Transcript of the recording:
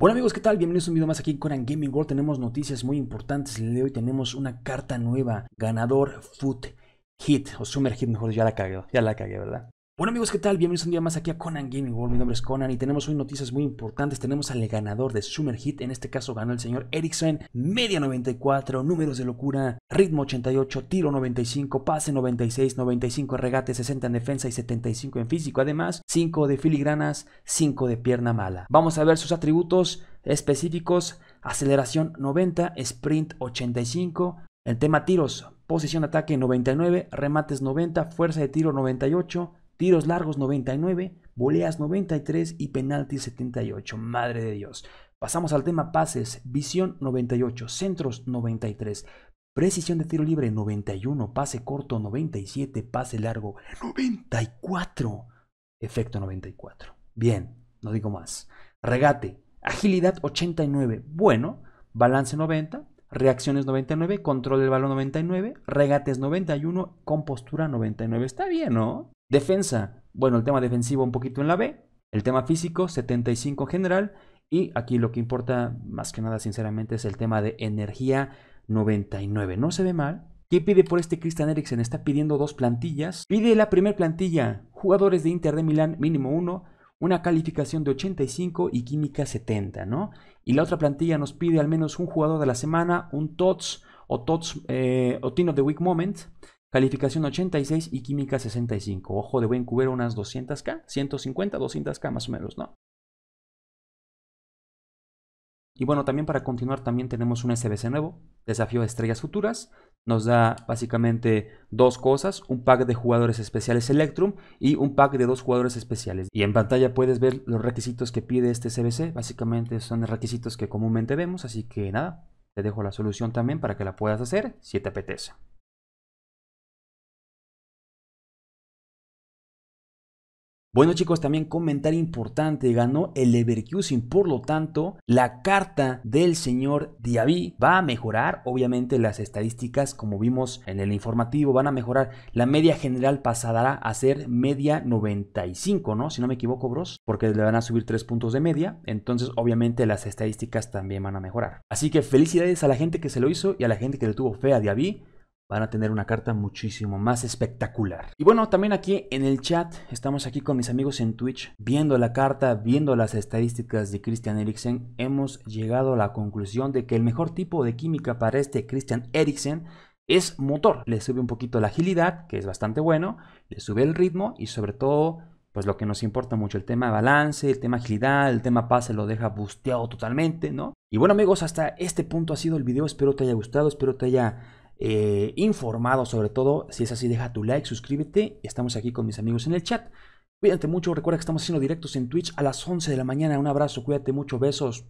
Bueno amigos, ¿qué tal? Bienvenidos a un video más aquí en Coran Gaming World. Tenemos noticias muy importantes. El día de hoy tenemos una carta nueva, ganador Foot Hit, o Summer Hit, mejor ya la cagué, ya la cagué, ¿verdad? Bueno amigos, ¿qué tal? Bienvenidos un día más aquí a Conan Gaming World. Mi nombre es Conan y tenemos hoy noticias muy importantes. Tenemos al ganador de Summer Hit, en este caso ganó el señor Ericsson, media 94, números de locura, ritmo 88, tiro 95, pase 96, 95 regate, 60 en defensa y 75 en físico. Además, 5 de filigranas, 5 de pierna mala. Vamos a ver sus atributos específicos, aceleración 90, sprint 85, el tema tiros, posición ataque 99, remates 90, fuerza de tiro 98, Tiros largos 99, voleas 93 y penaltis 78. Madre de Dios. Pasamos al tema pases, visión 98, centros 93, precisión de tiro libre 91, pase corto 97, pase largo 94, efecto 94. Bien, no digo más. Regate, agilidad 89, bueno, balance 90, reacciones 99, control del balón 99, regates 91, compostura 99. Está bien, ¿no? Defensa, bueno, el tema defensivo un poquito en la B, el tema físico 75 en general y aquí lo que importa más que nada sinceramente es el tema de energía 99. No se ve mal. ¿Qué pide por este Christian Eriksen? Está pidiendo dos plantillas. Pide la primera plantilla, jugadores de Inter de Milán mínimo uno, una calificación de 85 y química 70, ¿no? Y la otra plantilla nos pide al menos un jugador de la semana, un TOTS o TOTS eh, o Team of the Week Moment Calificación 86 y química 65. Ojo de buen cubero unas 200K, 150, 200K más o menos, ¿no? Y bueno, también para continuar también tenemos un SBC nuevo, desafío de estrellas futuras. Nos da básicamente dos cosas, un pack de jugadores especiales Electrum y un pack de dos jugadores especiales. Y en pantalla puedes ver los requisitos que pide este SBC, básicamente son requisitos que comúnmente vemos, así que nada, te dejo la solución también para que la puedas hacer si te apetece. Bueno chicos, también comentar importante, ganó el Leverkusen, por lo tanto, la carta del señor Diaby va a mejorar, obviamente las estadísticas como vimos en el informativo van a mejorar, la media general pasará a ser media 95, ¿no? Si no me equivoco, bros, porque le van a subir 3 puntos de media, entonces obviamente las estadísticas también van a mejorar. Así que felicidades a la gente que se lo hizo y a la gente que le tuvo fe a Diaby, van a tener una carta muchísimo más espectacular. Y bueno, también aquí en el chat, estamos aquí con mis amigos en Twitch, viendo la carta, viendo las estadísticas de Christian Eriksen, hemos llegado a la conclusión de que el mejor tipo de química para este Christian Eriksen es motor. Le sube un poquito la agilidad, que es bastante bueno, le sube el ritmo y sobre todo, pues lo que nos importa mucho, el tema balance, el tema agilidad, el tema pase lo deja busteado totalmente, ¿no? Y bueno amigos, hasta este punto ha sido el video, espero te haya gustado, espero te haya eh, informado sobre todo. Si es así, deja tu like, suscríbete. Estamos aquí con mis amigos en el chat. Cuídate mucho, recuerda que estamos haciendo directos en Twitch a las 11 de la mañana. Un abrazo, cuídate mucho, besos.